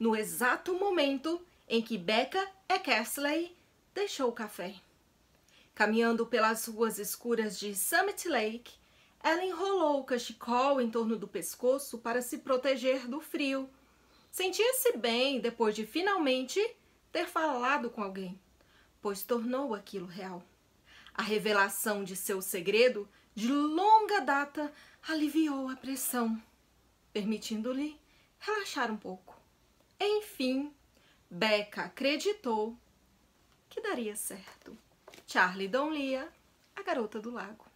no exato momento em que Becca e Castley deixou o café. Caminhando pelas ruas escuras de Summit Lake, ela enrolou o cachecol em torno do pescoço para se proteger do frio. Sentia-se bem depois de finalmente ter falado com alguém, pois tornou aquilo real. A revelação de seu segredo, de longa data, aliviou a pressão, permitindo-lhe relaxar um pouco fim, Becca acreditou que daria certo. Charlie Lia, a garota do lago.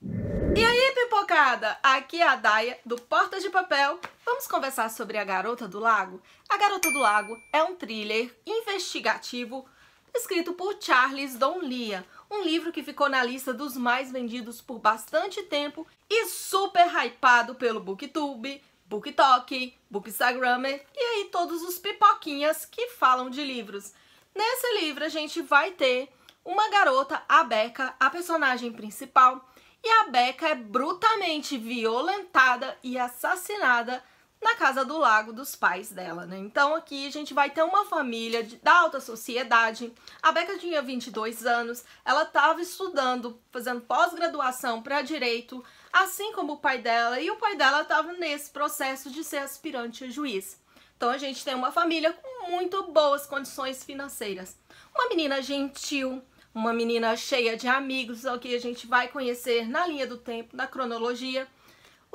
E aí, pipocada? Aqui é a Daia, do Porta de Papel. Vamos conversar sobre A Garota do Lago? A Garota do Lago é um thriller investigativo escrito por Charles Lia, um livro que ficou na lista dos mais vendidos por bastante tempo e super hypado pelo Booktube, BookTok, Bookstagrammer e aí todos os pipoquinhas que falam de livros. Nesse livro a gente vai ter uma garota, a Becca, a personagem principal, e a Becca é brutalmente violentada e assassinada na casa do lago dos pais dela, né? Então aqui a gente vai ter uma família de, da alta sociedade. A Beca tinha 22 anos, ela estava estudando, fazendo pós-graduação para direito, assim como o pai dela, e o pai dela estava nesse processo de ser aspirante a juiz. Então a gente tem uma família com muito boas condições financeiras. Uma menina gentil, uma menina cheia de amigos, é que a gente vai conhecer na linha do tempo, na cronologia.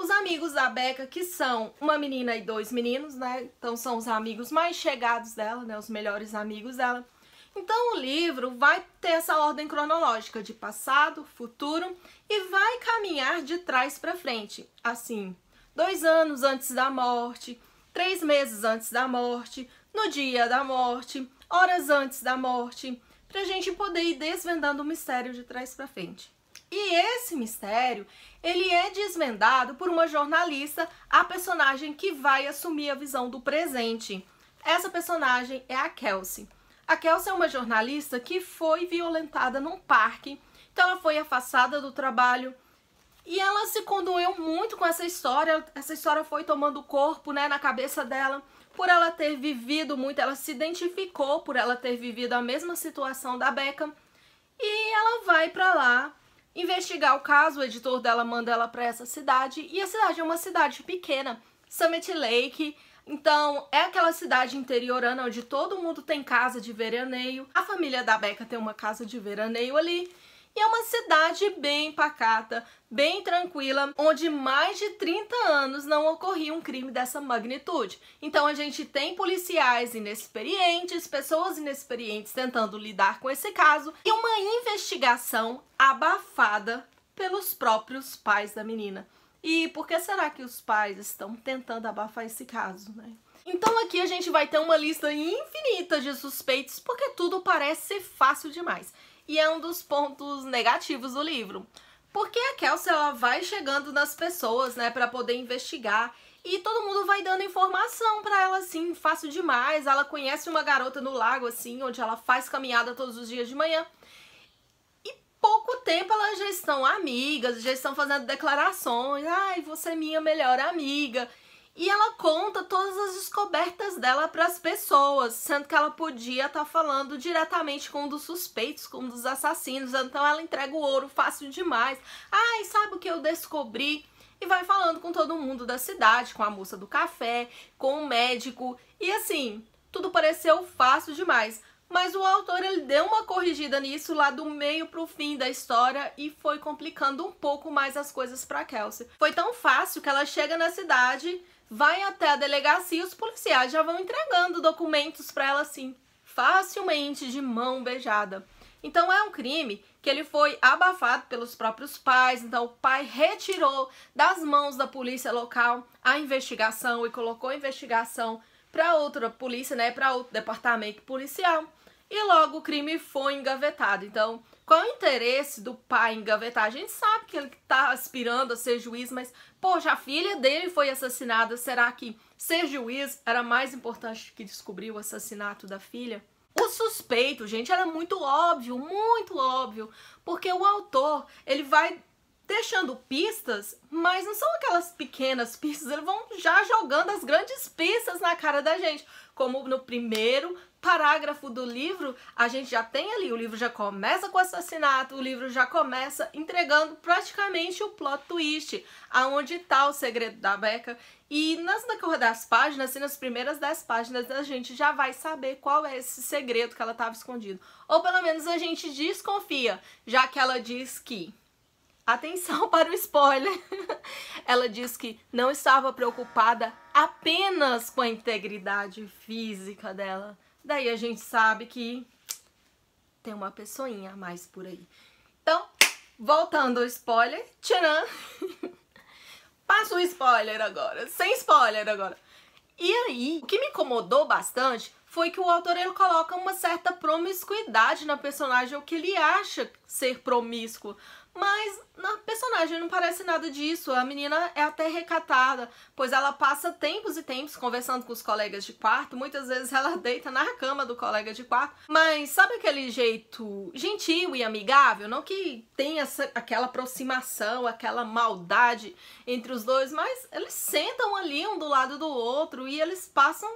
Os amigos da Beca, que são uma menina e dois meninos, né? Então são os amigos mais chegados dela, né? Os melhores amigos dela. Então o livro vai ter essa ordem cronológica de passado, futuro e vai caminhar de trás para frente, assim, dois anos antes da morte, três meses antes da morte, no dia da morte, horas antes da morte, para a gente poder ir desvendando o mistério de trás para frente. E esse mistério, ele é desvendado por uma jornalista, a personagem que vai assumir a visão do presente. Essa personagem é a Kelsey. A Kelsey é uma jornalista que foi violentada num parque, então ela foi afastada do trabalho e ela se condoeu muito com essa história. Essa história foi tomando corpo, né, na cabeça dela, por ela ter vivido muito, ela se identificou por ela ter vivido a mesma situação da Beckham e ela vai para lá investigar o caso, o editor dela manda ela para essa cidade e a cidade é uma cidade pequena, Summit Lake. Então, é aquela cidade interiorana onde todo mundo tem casa de veraneio. A família da Becca tem uma casa de veraneio ali. E é uma cidade bem pacata, bem tranquila, onde mais de 30 anos não ocorria um crime dessa magnitude. Então a gente tem policiais inexperientes, pessoas inexperientes tentando lidar com esse caso e uma investigação abafada pelos próprios pais da menina. E por que será que os pais estão tentando abafar esse caso, né? Então aqui a gente vai ter uma lista infinita de suspeitos, porque tudo parece fácil demais e é um dos pontos negativos do livro. Porque a Kelsey ela vai chegando nas pessoas, né, para poder investigar e todo mundo vai dando informação para ela assim, fácil demais. Ela conhece uma garota no lago assim, onde ela faz caminhada todos os dias de manhã. E pouco tempo elas já estão amigas, já estão fazendo declarações, ai, você é minha melhor amiga. E ela conta todas as descobertas dela para as pessoas, sendo que ela podia estar tá falando diretamente com um dos suspeitos, com um dos assassinos. Então ela entrega o ouro fácil demais. Ai, sabe o que eu descobri? E vai falando com todo mundo da cidade, com a moça do café, com o médico. E assim, tudo pareceu fácil demais. Mas o autor ele deu uma corrigida nisso lá do meio pro fim da história e foi complicando um pouco mais as coisas para Kelsey. Foi tão fácil que ela chega na cidade, vai até a delegacia e os policiais já vão entregando documentos para ela assim, facilmente de mão beijada. Então é um crime que ele foi abafado pelos próprios pais, então o pai retirou das mãos da polícia local a investigação e colocou a investigação para outra polícia, né, para outro departamento policial e logo o crime foi engavetado. Então, qual é o interesse do pai engavetar? A gente sabe que ele está aspirando a ser juiz, mas, poxa, a filha dele foi assassinada. Será que ser juiz era mais importante que descobrir o assassinato da filha? O suspeito, gente, era muito óbvio, muito óbvio, porque o autor, ele vai deixando pistas, mas não são aquelas pequenas pistas, eles vão já jogando as grandes pistas na cara da gente. Como no primeiro parágrafo do livro, a gente já tem ali, o livro já começa com assassinato, o livro já começa entregando praticamente o plot twist, aonde está o segredo da beca. E nas decorrer das páginas, assim, nas primeiras dez páginas, a gente já vai saber qual é esse segredo que ela estava escondido. Ou pelo menos a gente desconfia, já que ela diz que Atenção para o spoiler! Ela diz que não estava preocupada apenas com a integridade física dela. Daí a gente sabe que tem uma pessoinha a mais por aí. Então, voltando ao spoiler, tcharam! Passa o spoiler agora, sem spoiler agora. E aí, o que me incomodou bastante foi que o autor ele coloca uma certa promiscuidade na personagem, o que ele acha ser promíscuo. Mas na personagem não parece nada disso. A menina é até recatada, pois ela passa tempos e tempos conversando com os colegas de quarto. Muitas vezes ela deita na cama do colega de quarto. Mas sabe aquele jeito gentil e amigável? Não que tenha essa, aquela aproximação, aquela maldade entre os dois, mas eles sentam ali um do lado do outro e eles passam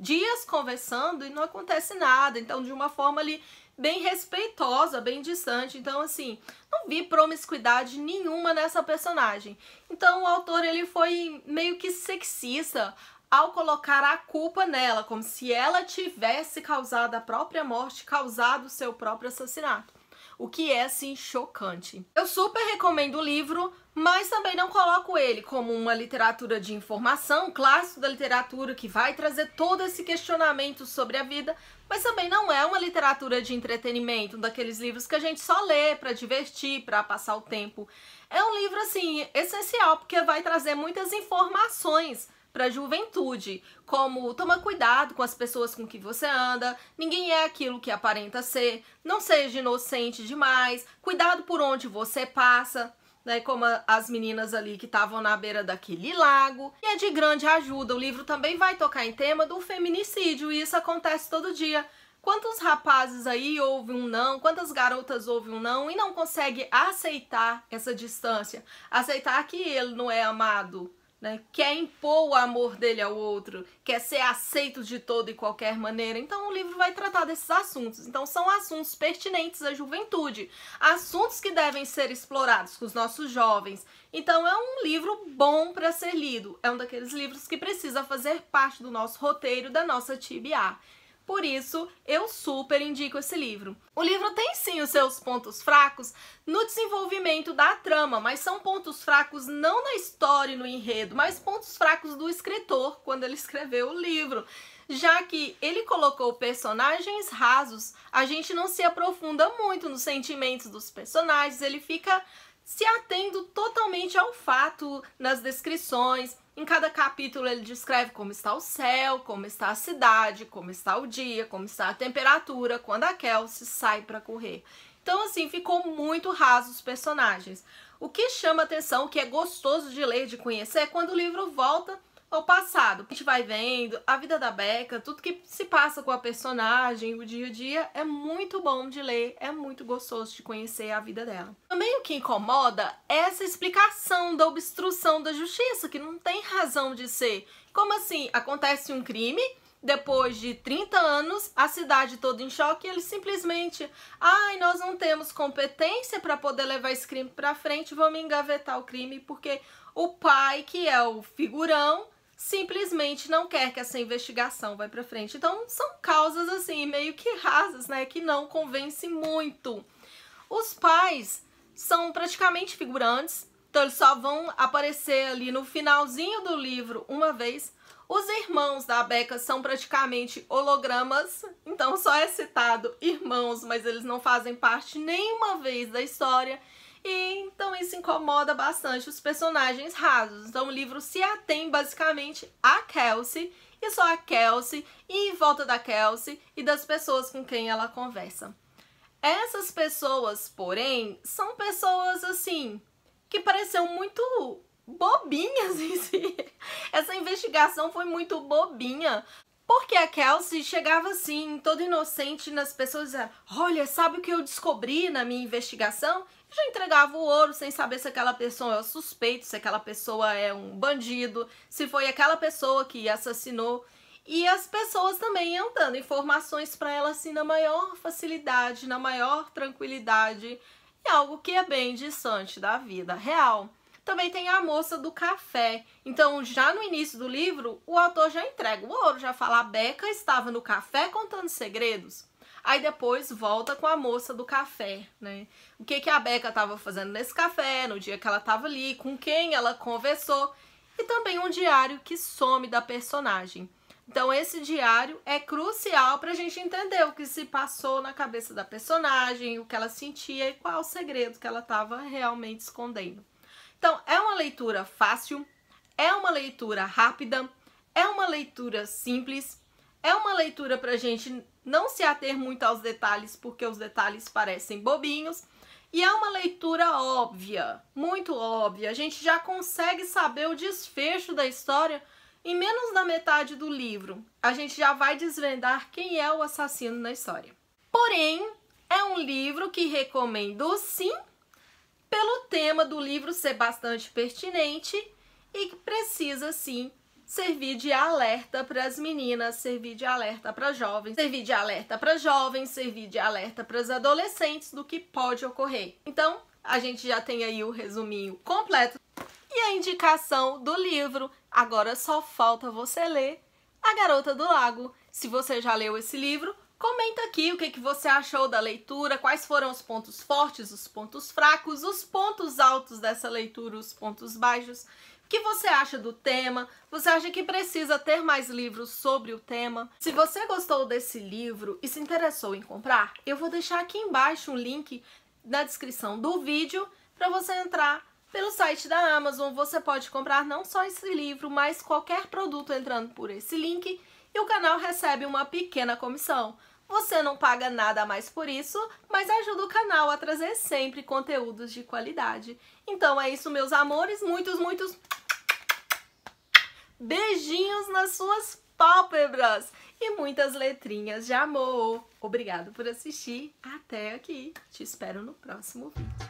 dias conversando e não acontece nada. Então, de uma forma ali bem respeitosa, bem distante. Então, assim, não vi promiscuidade nenhuma nessa personagem. Então, o autor ele foi meio que sexista ao colocar a culpa nela, como se ela tivesse causado a própria morte, causado o seu próprio assassinato o que é assim chocante. Eu super recomendo o livro, mas também não coloco ele como uma literatura de informação, um clássico da literatura que vai trazer todo esse questionamento sobre a vida, mas também não é uma literatura de entretenimento, um daqueles livros que a gente só lê para divertir, para passar o tempo. É um livro assim essencial porque vai trazer muitas informações para a juventude, como toma cuidado com as pessoas com que você anda, ninguém é aquilo que aparenta ser, não seja inocente demais, cuidado por onde você passa, né, como as meninas ali que estavam na beira daquele lago. E é de grande ajuda. O livro também vai tocar em tema do feminicídio, e isso acontece todo dia. Quantos rapazes aí ouvem um não, quantas garotas ouvem um não e não consegue aceitar essa distância, aceitar que ele não é amado, né? Quer impor o amor dele ao outro, quer ser aceito de toda e qualquer maneira. Então o livro vai tratar desses assuntos. Então são assuntos pertinentes à juventude, assuntos que devem ser explorados com os nossos jovens. Então é um livro bom para ser lido. É um daqueles livros que precisa fazer parte do nosso roteiro da nossa TBA. Por isso, eu super indico esse livro. O livro tem sim os seus pontos fracos no desenvolvimento da trama, mas são pontos fracos não na história e no enredo, mas pontos fracos do escritor quando ele escreveu o livro. Já que ele colocou personagens rasos, a gente não se aprofunda muito nos sentimentos dos personagens, ele fica se atendo totalmente ao fato nas descrições, em cada capítulo ele descreve como está o céu, como está a cidade, como está o dia, como está a temperatura, quando a Kelsey sai para correr. Então, assim, ficou muito raso os personagens. O que chama atenção, o que é gostoso de ler, de conhecer, é quando o livro volta ao passado. A gente vai vendo a vida da Becca, tudo que se passa com a personagem, o dia a dia, é muito bom de ler, é muito gostoso de conhecer a vida dela. Também o que incomoda é essa explicação da obstrução da justiça, que não tem razão de ser. Como assim? Acontece um crime, depois de 30 anos, a cidade toda em choque, eles simplesmente, ai, nós não temos competência para poder levar esse crime para frente, vamos engavetar o crime porque o pai, que é o figurão, simplesmente não quer que essa investigação vá para frente. Então, são causas assim meio que rasas, né, que não convence muito. Os pais são praticamente figurantes, então eles só vão aparecer ali no finalzinho do livro uma vez. Os irmãos da Becca são praticamente hologramas, então só é citado irmãos, mas eles não fazem parte nenhuma vez da história. E então isso incomoda bastante os personagens rasos. Então o livro se atém basicamente a Kelsey e só a Kelsey e em volta da Kelsey e das pessoas com quem ela conversa. Essas pessoas, porém, são pessoas assim que pareciam muito bobinhas em si. Essa investigação foi muito bobinha. Porque a Kelsey chegava assim, toda inocente, nas pessoas dizendo: Olha, sabe o que eu descobri na minha investigação? E já entregava o ouro sem saber se aquela pessoa é um suspeito, se aquela pessoa é um bandido, se foi aquela pessoa que assassinou. E as pessoas também iam dando informações para ela assim na maior facilidade, na maior tranquilidade, e algo que é bem distante da vida real. Também tem a moça do café. Então, já no início do livro, o autor já entrega o ouro, já fala: a Beca estava no café contando segredos. Aí depois volta com a moça do café, né? O que, que a Beca estava fazendo nesse café, no dia que ela estava ali, com quem ela conversou. E também um diário que some da personagem. Então, esse diário é crucial para a gente entender o que se passou na cabeça da personagem, o que ela sentia e qual o segredo que ela estava realmente escondendo. Então, é uma leitura fácil, é uma leitura rápida, é uma leitura simples, é uma leitura para a gente não se ater muito aos detalhes, porque os detalhes parecem bobinhos. E é uma leitura óbvia, muito óbvia. A gente já consegue saber o desfecho da história em menos da metade do livro. A gente já vai desvendar quem é o assassino na história. Porém, é um livro que recomendo sim pelo tema do livro ser bastante pertinente e que precisa sim servir de alerta para as meninas, servir de alerta para jovens, servir de alerta para jovens, servir de alerta para os adolescentes do que pode ocorrer. Então, a gente já tem aí o resuminho completo e a indicação do livro. Agora só falta você ler A Garota do Lago. Se você já leu esse livro, Comenta aqui o que, que você achou da leitura, quais foram os pontos fortes, os pontos fracos, os pontos altos dessa leitura, os pontos baixos. O que você acha do tema? Você acha que precisa ter mais livros sobre o tema? Se você gostou desse livro e se interessou em comprar, eu vou deixar aqui embaixo um link na descrição do vídeo para você entrar pelo site da Amazon. Você pode comprar não só esse livro, mas qualquer produto entrando por esse link e o canal recebe uma pequena comissão. Você não paga nada mais por isso, mas ajuda o canal a trazer sempre conteúdos de qualidade. Então é isso, meus amores. Muitos, muitos beijinhos nas suas pálpebras e muitas letrinhas de amor. Obrigado por assistir. Até aqui. Te espero no próximo vídeo.